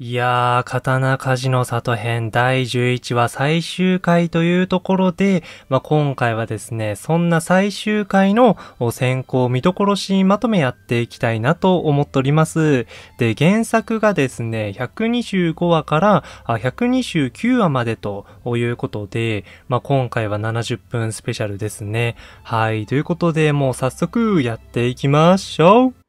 いやー、刀鍛冶の里編第11話最終回というところで、まあ、今回はですね、そんな最終回の先行見どころシーンまとめやっていきたいなと思っております。で、原作がですね、125話から129話までということで、まあ、今回は70分スペシャルですね。はい、ということで、もう早速やっていきましょう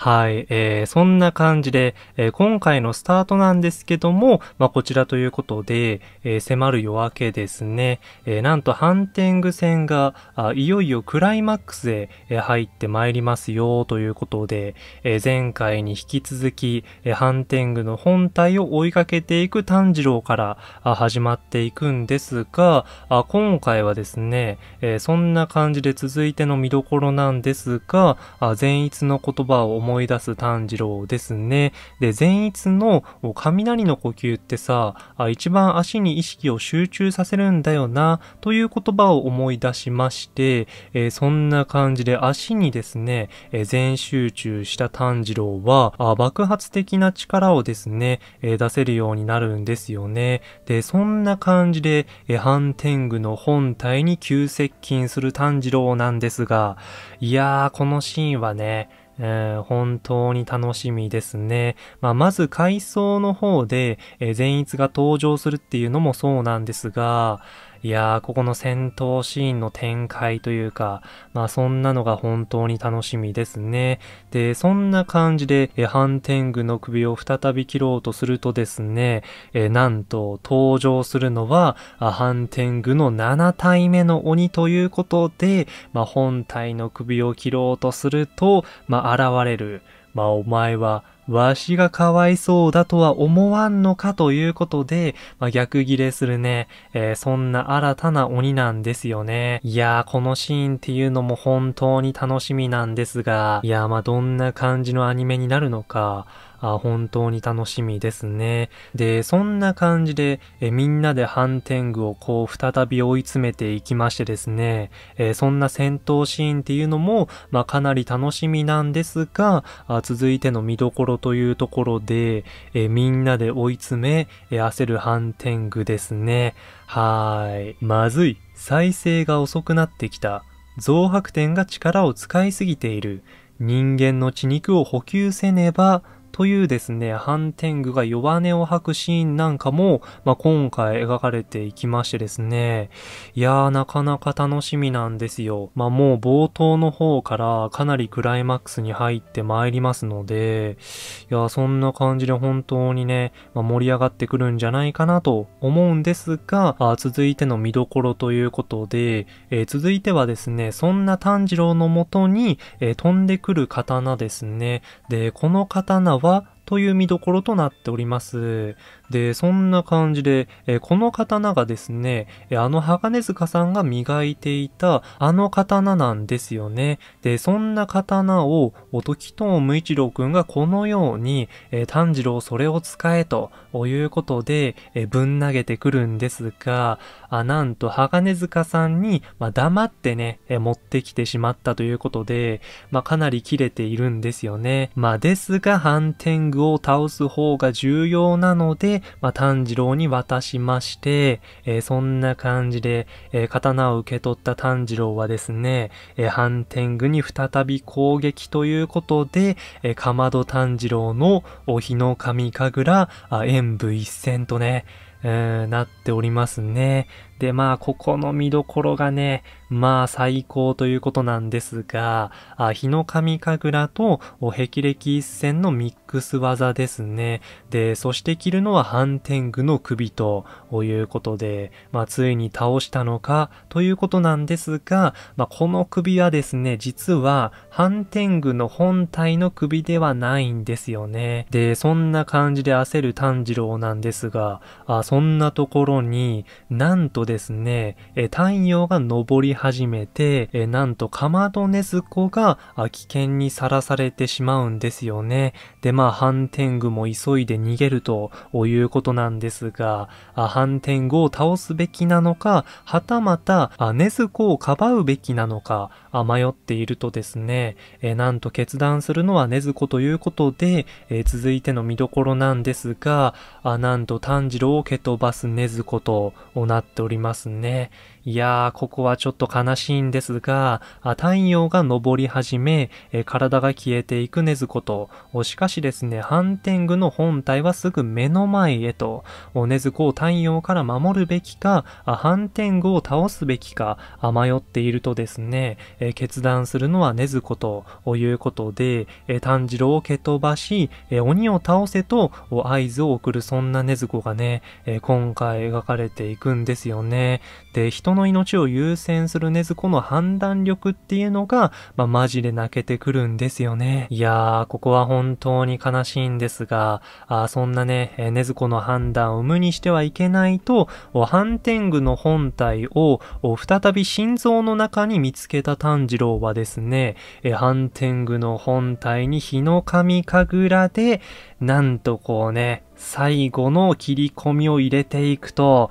はい、えー、そんな感じで、えー、今回のスタートなんですけども、まあ、こちらということで、えー、迫る夜明けですね、えー、なんとハンテング戦が、あいよいよクライマックスへ、え入ってまいりますよということで、え前回に引き続き、えハンテングの本体を追いかけていく炭治郎からあ始まっていくんですが、あ今回はですね、えそんな感じで続いての見どころなんですが、あ善逸の言葉を思い出す炭治郎ですね。で、善逸の雷の呼吸ってさ、一番足に意識を集中させるんだよな、という言葉を思い出しまして、えー、そんな感じで足にですね、えー、全集中した炭治郎は、爆発的な力をですね、えー、出せるようになるんですよね。で、そんな感じで、えー、反天狗の本体に急接近する炭治郎なんですが、いやー、このシーンはね、えー、本当に楽しみですね。まあ、まず階層の方で、えー、善逸が登場するっていうのもそうなんですが、いやー、ここの戦闘シーンの展開というか、まあそんなのが本当に楽しみですね。で、そんな感じで、えハンテングの首を再び切ろうとするとですね、えなんと登場するのは、ハンテングの7体目の鬼ということで、まあ本体の首を切ろうとすると、まあ現れる、まあお前はわしがかわいそうだとは思わんのかということで、まあ、逆ギレするね、えー、そんな新たな鬼なんですよね。いやー、このシーンっていうのも本当に楽しみなんですが、いやー、まどんな感じのアニメになるのか、あ本当に楽しみですね。で、そんな感じで、えみんなでハンテングをこう再び追い詰めていきましてですね、えそんな戦闘シーンっていうのも、まあ、かなり楽しみなんですが、あ続いての見どころというところで、えみんなで追い詰め、え焦るハンテングですね。はーい。まずい。再生が遅くなってきた。増白点が力を使いすぎている。人間の血肉を補給せねば、というですね、ハンテングが弱音を吐くシーンなんかも、まあ、今回描かれていきましてですね、いやーなかなか楽しみなんですよ。まあ、もう冒頭の方からかなりクライマックスに入って参りますので、いやーそんな感じで本当にね、まあ、盛り上がってくるんじゃないかなと思うんですが、あ続いての見どころということで、えー、続いてはですね、そんな炭治郎のもとに、えー、飛んでくる刀ですね。で、この刀は정という見どころとなっております。で、そんな感じで、えこの刀がですね、あの鋼塚さんが磨いていたあの刀なんですよね。で、そんな刀を、お時藤無一郎くんがこのように、え炭治郎それを使えということで、えぶん投げてくるんですが、あ、なんと鋼塚さんに、まあ、黙ってね、え持ってきてしまったということで、まあ、かなり切れているんですよね。まあ、ですが、反転具グを倒す方が重要なので、まあ、炭治郎に渡しまして、えー、そんな感じで、えー、刀を受け取った炭治郎はですね、えー、反天狗に再び攻撃ということで、えー、かまど炭治郎のお日の神神楽、演武一戦とね、なっておりますね。で、まあ、ここの見どころがね、まあ、最高ということなんですが、あ日の神神楽と壁歴一戦のミックス技ですね。で、そして着るのは反天狗の首ということで、まあ、ついに倒したのかということなんですが、まあ、この首はですね、実は反天狗の本体の首ではないんですよね。で、そんな感じで焦る炭治郎なんですが、あそんなところに、なんとですね、え太陽が昇り始めて、えなんとかまどねずこが危険にさらされてしまうんですよね。で、まあ、ハンテングも急いで逃げるということなんですが、ハンテングを倒すべきなのか、はたまた、ねずこをかばうべきなのか、迷っているとですね、えなんと決断するのはねずこということで、え続いての見どころなんですが、あなんと炭治郎を決飛ばすスネズコとなっておりますね。いやー、ここはちょっと悲しいんですが、太陽が昇り始め、体が消えていくねずこと、しかしですね、ハンテングの本体はすぐ目の前へと、ねずこを太陽から守るべきか、ハンテングを倒すべきか、迷っているとですね、決断するのはねずということで、炭治郎を蹴飛ばし、鬼を倒せと合図を送るそんながね、今回描かれていくんですよね。で、人の命を優先する禰豆子の判断力っていうのが、まあ、マジで泣けてくるんですよね。いやー、ここは本当に悲しいんですが、あそんなね、えー、禰子の判断を無にしてはいけないと、反天狗の本体を再び心臓の中に見つけた炭治郎はですね、えー、反天狗の本体に火の神神楽で、なんとこうね、最後の切り込みを入れていくと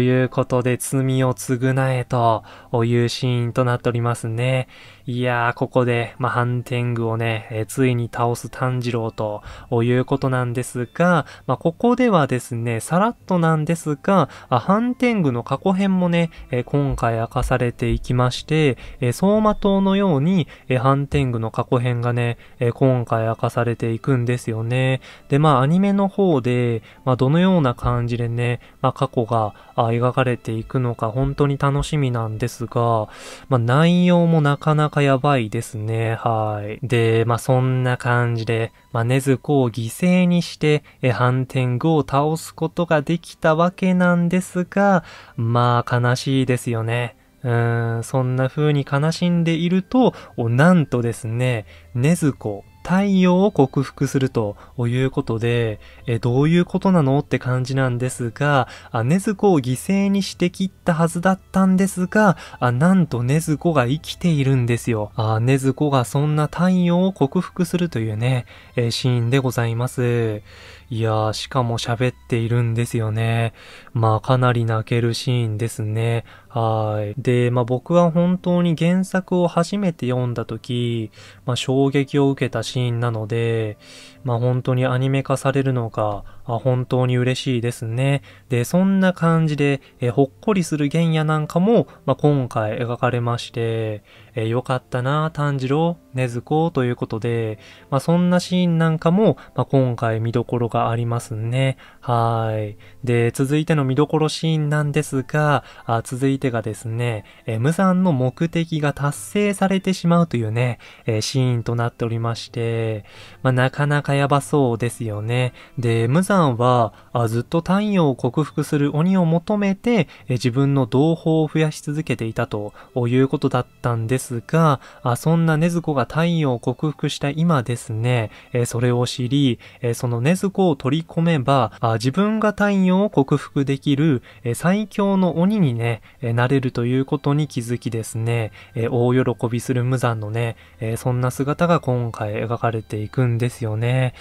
いうことで罪を償えというシーンとなっておりますね。いやー、ここで、まあ、ハンテングをね、えー、ついに倒す炭治郎ということなんですが、まあ、ここではですね、さらっとなんですが、あハンテングの過去編もね、えー、今回明かされていきまして、えー、相馬島のように、えー、ハンテングの過去編がね、えー、今回明かされていくんですよね。で、まあ、アニメの方で、まあ、どのような感じでね、まあ、過去が描かれていくのか本当に楽しみなんですが、まあ、内容もなかなかかやばいですね。はい。で、まあ、そんな感じで、まあ、ネズコを犠牲にして、え、反転グを倒すことができたわけなんですが、まあ、悲しいですよね。うーん、そんな風に悲しんでいると、なんとですね、ネズコ太陽を克服するということで、えどういうことなのって感じなんですが、あネズコを犠牲にして切ったはずだったんですが、あなんとネズコが生きているんですよ。あネズコがそんな太陽を克服するというね、えシーンでございます。いやー、しかも喋っているんですよね。まあ、かなり泣けるシーンですね。はい。で、まあ僕は本当に原作を初めて読んだ時、まあ衝撃を受けたシーンなので、まあ本当にアニメ化されるのか、あ本当に嬉しいですね。で、そんな感じで、えほっこりする原野なんかも、まあ、今回描かれまして、えよかったな、炭治郎、禰豆子ということで、まあ、そんなシーンなんかも、まあ、今回見どころがありますね。はい。で、続いての見どころシーンなんですが、あ続いてがですね、え無惨の目的が達成されてしまうというね、えシーンとなっておりまして、まあ、なかなかやばそうですよね。で、無惨間はあずっと太陽を克服する鬼を求めてえ自分の同胞を増やし続けていたということだったんですが、あそんな禰豆子が太陽を克服した今ですね、えそれを知り、えその禰豆子を取り込めばあ自分が太陽を克服できるえ最強の鬼にね、えなれるということに気づきですね、え大喜びする無惨のね、えそんな姿が今回描かれていくんですよね。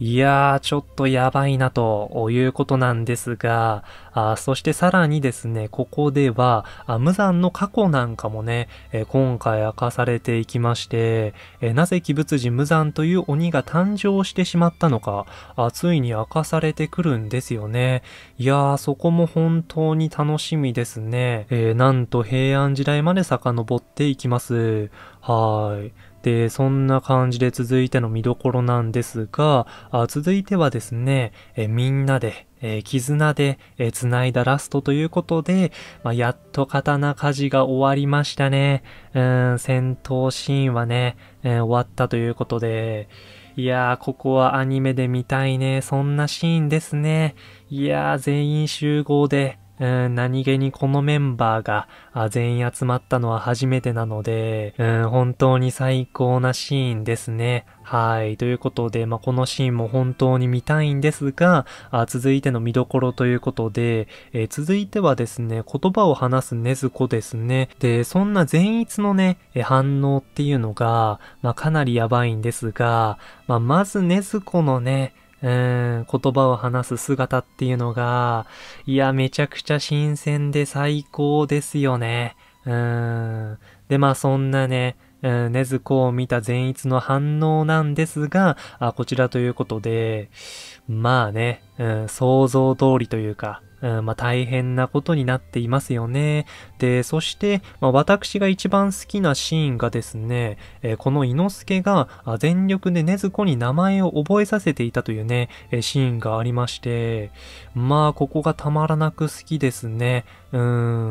いやー、ちょっとやばいなということなんですが、あそしてさらにですね、ここでは、あ無残の過去なんかもね、え今回明かされていきまして、えなぜ鬼物人無惨という鬼が誕生してしまったのかあ、ついに明かされてくるんですよね。いやー、そこも本当に楽しみですね。えー、なんと平安時代まで遡っていきます。はーい。で、そんな感じで続いての見どころなんですが、あ続いてはですね、えみんなで、えー、絆で、えー、繋いだラストということで、まあ、やっと刀鍛冶が終わりましたね。うん、戦闘シーンはね、えー、終わったということで、いやー、ここはアニメで見たいね。そんなシーンですね。いやー、全員集合で、何気にこのメンバーが全員集まったのは初めてなので、本当に最高なシーンですね。はい。ということで、まあ、このシーンも本当に見たいんですが、あ続いての見どころということで、えー、続いてはですね、言葉を話すねずこですね。で、そんな善逸のね、反応っていうのが、まあ、かなりやばいんですが、まあ、まずねずこのね、言葉を話す姿っていうのが、いや、めちゃくちゃ新鮮で最高ですよね。うん。で、まあそんなね、うん、ねずこを見た善逸の反応なんですが、あこちらということで、まあね、うん、想像通りというか、うん、まあ、大変なことになっていますよね。で、そして、まあ、私が一番好きなシーンがですね、えー、この猪之助が全力で根津子に名前を覚えさせていたというね、えー、シーンがありまして、まあ、ここがたまらなく好きですね。うー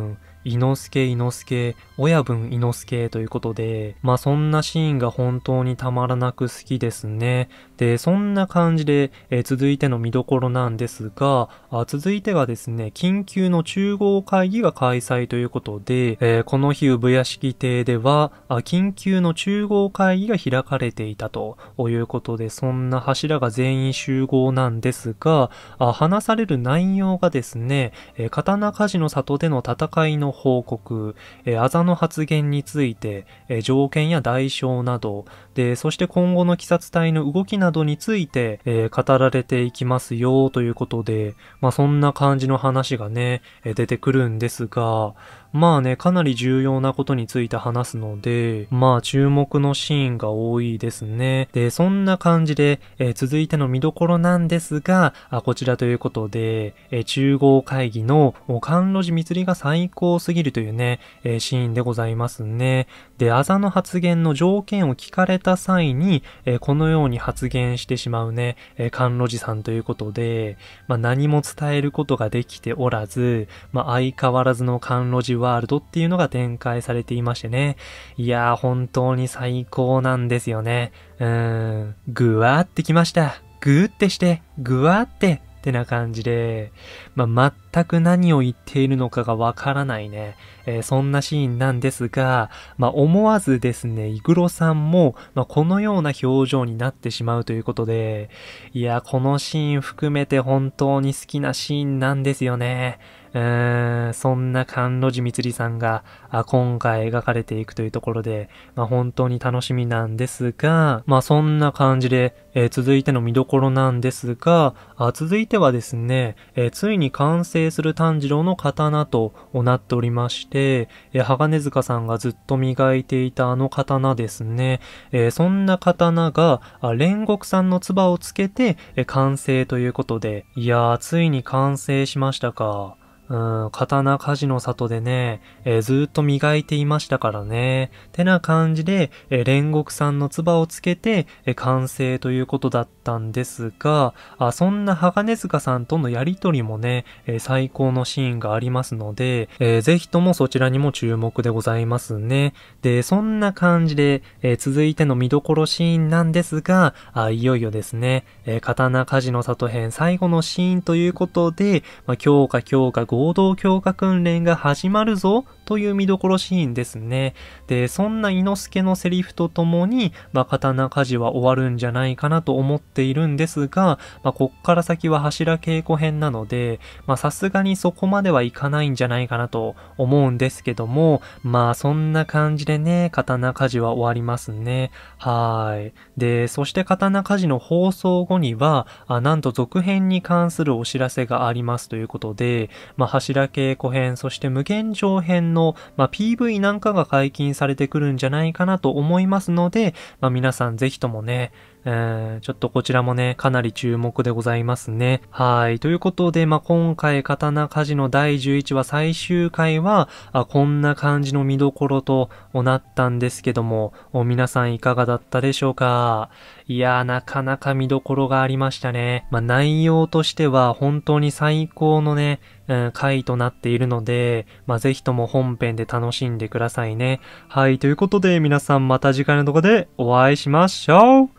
ん。伊之助、伊之助、親分伊之助ということで、まあそんなシーンが本当にたまらなく好きですね。で、そんな感じで、えー、続いての見どころなんですが、あ続いてがですね、緊急の中合会議が開催ということで、えー、この日産屋敷邸ではあ、緊急の中合会議が開かれていたということで、そんな柱が全員集合なんですが、あ話される内容がですね、えー、刀鍛冶の里での戦いの報告、えー、あざの発言について、えー、条件や代償など、で、そして今後の鬼殺隊の動きなどについて、えー、語られていきますよということで、まあ、そんな感じの話がね、え出てくるんですが、まあね、かなり重要なことについて話すので、まあ注目のシーンが多いですね。で、そんな感じで、えー、続いての見どころなんですが、あこちらということで、えー、中合会議の関路寺光が最高すぎるというね、えー、シーンでございますね。で、あざの発言の条件を聞かれた際に、えこのように発言してしまうね、えー、関路寺さんということで、まあ何も伝えることができておらず、まあ相変わらずの関路寺ワールドっていうのが展開されていましてね。いやー、本当に最高なんですよね。うーん、ぐわーってきました。ぐーってして、ぐわーって、ってな感じで、まあ、全く何を言っているのかがわからないね、えー、そんなシーンなんですが、まあ、思わずですね、イグロさんも、まあ、このような表情になってしまうということで、いや、このシーン含めて本当に好きなシーンなんですよね。えそんな甘露寺光さんが今回描かれていくというところで、まあ、本当に楽しみなんですが、まあ、そんな感じで、えー、続いての見どころなんですが、あ続いてはですね、えー、ついに完成する炭治郎の刀となっておりまして、えー、鋼塚さんがずっと磨いていたあの刀ですね、えー、そんな刀が煉獄さんの唾をつけて、え完成ということで、いやー、ついに完成しましたか。うん、刀鍛冶の里でね、えー、ずっと磨いていましたからね。てな感じで、えー、煉獄さんの唾をつけて、えー、完成ということだったんですが、あそんな鋼塚さんとのやりとりもね、え最高のシーンがありますので、えー、ぜひともそちらにも注目でございますね。で、そんな感じで、え続いての見どころシーンなんですが、あいよいよですね、え刀鍛冶の里編最後のシーンということで、まあ、強化強化合同強化訓練が始まるぞという見どころシーンですね。で、そんな伊之助のセリフとともに、まあ、刀鍛冶は終わるんじゃないかなと思っているんですが、まあ、こっから先は柱稽古編なので、ま、さすがにそこまではいかないんじゃないかなと思うんですけども、まあ、そんな感じでね、刀鍛冶は終わりますね。はい。で、そして刀鍛冶の放送後には、あなんと続編に関するお知らせがありますということで、まあ、柱稽古編、そして無限上編のの、まあ、PV なんかが解禁されてくるんじゃないかなと思いますので、まあ、皆さんぜひともね、えちょっとこちらもね、かなり注目でございますね。はい。ということで、まあ、今回、刀鍛冶の第11話最終回は、あこんな感じの見どころとなったんですけども、皆さんいかがだったでしょうかいやー、なかなか見どころがありましたね。まあ、内容としては本当に最高のね、回となっているので、まあ、ぜひとも本編で楽しんでくださいね。はい、ということで皆さんまた次回の動画でお会いしましょう